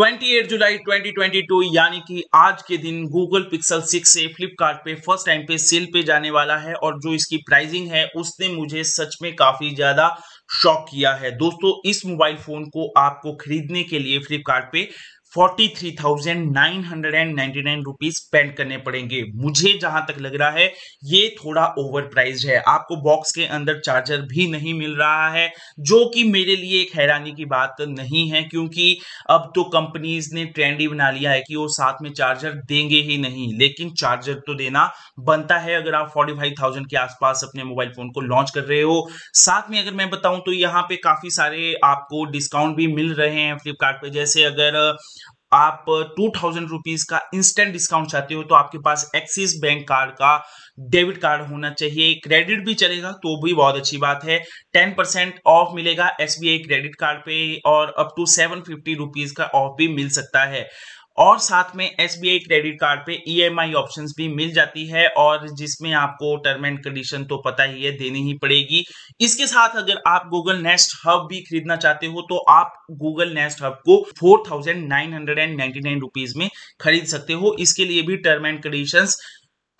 28 जुलाई 2022 यानी कि आज के दिन गूगल पिक्सल 6 से फ्लिपकार्ट पे फर्स्ट टाइम पे सेल पे जाने वाला है और जो इसकी प्राइसिंग है उसने मुझे सच में काफी ज्यादा शॉक किया है दोस्तों इस मोबाइल फोन को आपको खरीदने के लिए फ्लिपकार्ट पे forty three thousand nine hundred and ninety nine rupees spend करने पड़ेंगे मुझे जहां तक लग रहा है ये थोड़ा ओवर प्राइज है आपको बॉक्स के अंदर चार्जर भी नहीं मिल रहा है जो कि मेरे लिए एक हैरानी की बात नहीं है क्योंकि अब तो कंपनीज ने ट्रेंड ही बना लिया है कि वो साथ में चार्जर देंगे ही नहीं लेकिन चार्जर तो देना बनता है अगर आप फोर्टी फाइव थाउजेंड के आसपास अपने मोबाइल फोन को लॉन्च कर रहे हो साथ में अगर मैं बताऊं तो यहाँ पे काफी सारे आपको डिस्काउंट भी मिल रहे हैं फ्लिपकार्ट जैसे अगर आप टू थाउजेंड रुपीज का इंस्टेंट डिस्काउंट चाहते हो तो आपके पास एक्सिस बैंक कार्ड का डेबिट कार्ड होना चाहिए क्रेडिट भी चलेगा तो भी बहुत अच्छी बात है टेन परसेंट ऑफ मिलेगा एस क्रेडिट कार्ड पे और up to seven fifty rupees का ऑफ भी मिल सकता है और साथ में S B I credit card पे ई एम आई ऑप्शन भी मिल जाती है और जिसमें आपको टर्म एंड कंडीशन तो पता ही है देनी ही पड़ेगी इसके साथ अगर आप गूगल नेस्ट हब भी खरीदना चाहते हो तो आप गूगल नेस्ट हब को four thousand nine hundred and ninety nine rupees में खरीद सकते हो इसके लिए भी टर्म एंड कंडीशन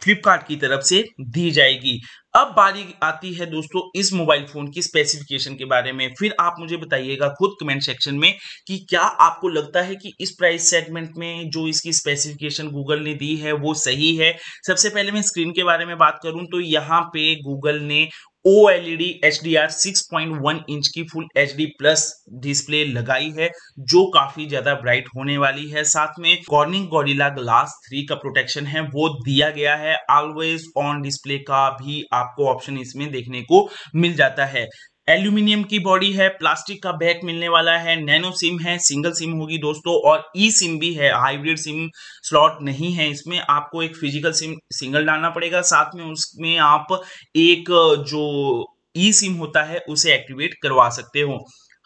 फ्लिपकार्ट की तरफ से दी जाएगी अब बारी आती है दोस्तों इस मोबाइल फोन की स्पेसिफिकेशन के बारे में फिर आप मुझे बताइएगा खुद कमेंट सेक्शन में कि क्या आपको लगता है कि इस प्राइस सेगमेंट में जो इसकी स्पेसिफिकेशन गूगल ने दी है वो सही है सबसे पहले मैं स्क्रीन के बारे में बात करूं तो यहां पे गूगल ने ओ एल 6.1 D H D R six point one inch की full H D plus display लगाई है जो काफी ज्यादा ब्राइट होने वाली है साथ में कॉर्निंग गोरिला ग्लास थ्री का प्रोटेक्शन है वो दिया गया है ऑलवेज ऑन डिस्प्ले का भी आपको ऑप्शन इसमें देखने को मिल जाता है एल्यूमिनियम की बॉडी है प्लास्टिक का बैक मिलने वाला है नैनो सिम है सिंगल सिम होगी दोस्तों और ई सिम भी है हाइब्रिड सिम स्लॉट नहीं है इसमें आपको एक फिजिकल सिम सिंगल डालना पड़ेगा साथ में उसमें आप एक जो ई सिम होता है उसे एक्टिवेट करवा सकते हो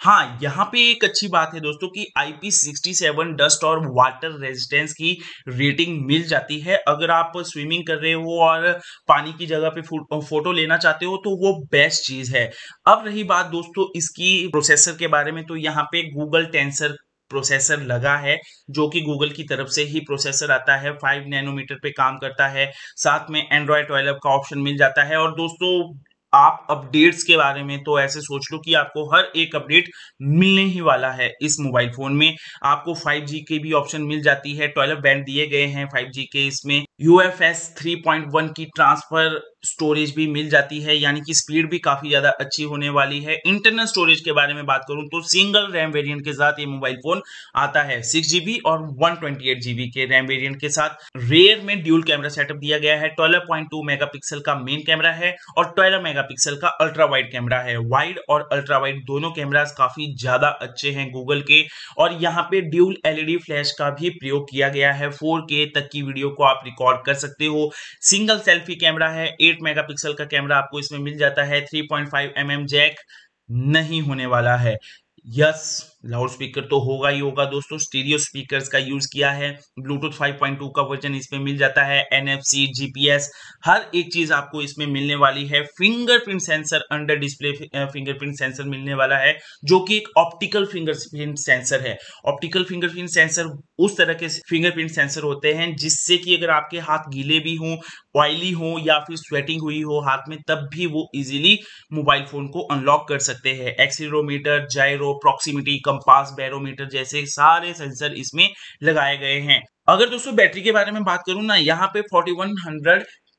हाँ यहाँ पे एक अच्छी बात है दोस्तों कि आई डस्ट और वाटर रेजिस्टेंस की रेटिंग मिल जाती है अगर आप स्विमिंग कर रहे हो और पानी की जगह पे फोटो लेना चाहते हो तो वो बेस्ट चीज है अब रही बात दोस्तों इसकी प्रोसेसर के बारे में तो यहाँ पे गूगल टेंसर प्रोसेसर लगा है जो कि गूगल की तरफ से ही प्रोसेसर आता है फाइव नैनोमीटर पे काम करता है साथ में एंड्रॉयड ट्वेल्व का ऑप्शन मिल जाता है और दोस्तों आप अपडेट्स के बारे में तो ऐसे सोच लो कि आपको हर एक अपडेट मिलने ही वाला है इस मोबाइल फोन में आपको 5G के भी ऑप्शन मिल जाती है ट्वेल्व बैंड दिए गए हैं 5G के इसमें UFS 3.1 की ट्रांसफर स्टोरेज भी मिल जाती है यानी कि स्पीड भी काफी ज्यादा अच्छी होने वाली है इंटरनल स्टोरेज के बारे में बात करूं तो सिंगल रैम वेरिएंट के साथ ये मोबाइल फोन आता है सिक्स जीबी और वन ट्वेंटी एट जीबी के रैम वेरिएंट के साथ रेयर में ड्यूल कैमरा सेटअप दिया गया है twelve point two mega pixel का मेन कैमरा है और ट्वेल्व मेगा मेगापिक्सल का अल्ट्रा वाइड कैमरा है वाइड और अल्ट्रा वाइड दोनों कैमराज काफी ज्यादा अच्छे हैं गूगल के और यहाँ पे ड्यूल एलईडी फ्लैश का भी प्रयोग किया गया है फोर तक की वीडियो को आप रिकॉर्ड कर सकते हो सिंगल सेल्फी कैमरा है एट मेगा का कैमरा आपको इसमें मिल जाता है थ्री पॉइंट mm जैक नहीं होने वाला है यस yes. लाउड स्पीकर तो होगा ही होगा दोस्तों स्टीरियो स्पीकर्स का यूज किया है ब्लूटूथ 5.2 का वर्जन इसमें मिल जाता है एनएफसी जीपीएस हर एक चीज आपको इसमें मिलने वाली है fingerprint sensor under display fingerprint sensor मिलने वाला है जो कि एक ऑप्टिकल फिंगरप्रिंट सेंसर है ऑप्टिकल फिंगरप्रिंट सेंसर उस तरह के फिंगरप्रिंट सेंसर होते हैं जिससे कि अगर आपके हाथ गीले भी हों ऑयली हो या फिर स्वेटिंग हुई हो हाथ में तब भी वो इजिली मोबाइल फोन को अनलॉक कर सकते हैं accelerometer gyro proximity compass barometer जैसे सारे सेंसर इसमें लगाए गए हैं अगर दोस्तों बैटरी के बारे में बात करूं ना यहाँ पे 4100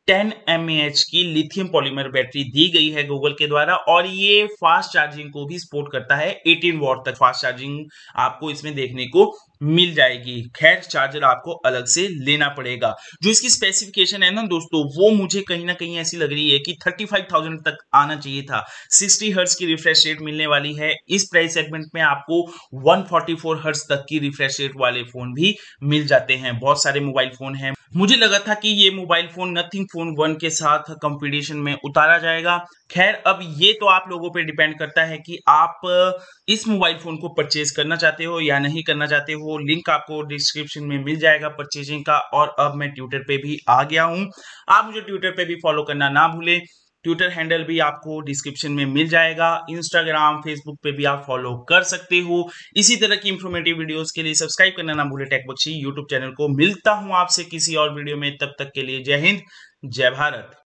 10 एम की लिथियम पॉलीमर बैटरी दी गई है गूगल के द्वारा और ये फास्ट चार्जिंग को भी सपोर्ट करता है 18 वॉट तक फास्ट चार्जिंग आपको इसमें देखने को मिल जाएगी खैर चार्जर आपको अलग से लेना पड़ेगा जो इसकी स्पेसिफिकेशन है ना दोस्तों वो मुझे कहीं ना कहीं ऐसी लग रही है कि 35,000 तक आना चाहिए था 60 हर्ट्स की रिफ्रेश रेट मिलने वाली है इस प्राइस सेगमेंट में आपको 144 हर्ट्स तक की रिफ्रेश रेट वाले फोन भी मिल जाते हैं बहुत सारे मोबाइल फोन हैं मुझे लगा था कि ये mobile phone Nothing phone one के साथ कंपटीशन में उतारा जाएगा खैर अब ये तो आप लोगों पे डिपेंड करता है कि आप इस मोबाइल फोन को परचेज करना चाहते हो या नहीं करना चाहते हो लिंक आपको डिस्क्रिप्शन में मिल जाएगा परचेजिंग का और अब मैं ट्विटर पे भी आ गया हूँ आप मुझे ट्विटर पे भी फॉलो करना ना भूलें ट्विटर हैंडल भी आपको डिस्क्रिप्शन में मिल जाएगा इंस्टाग्राम फेसबुक पे भी आप फॉलो कर सकते हो इसी तरह की इंफॉर्मेटिव वीडियोस के लिए सब्सक्राइब करना ना भूले टेक बख्शी यूट्यूब चैनल को मिलता हूं आपसे किसी और वीडियो में तब तक के लिए जय हिंद जय भारत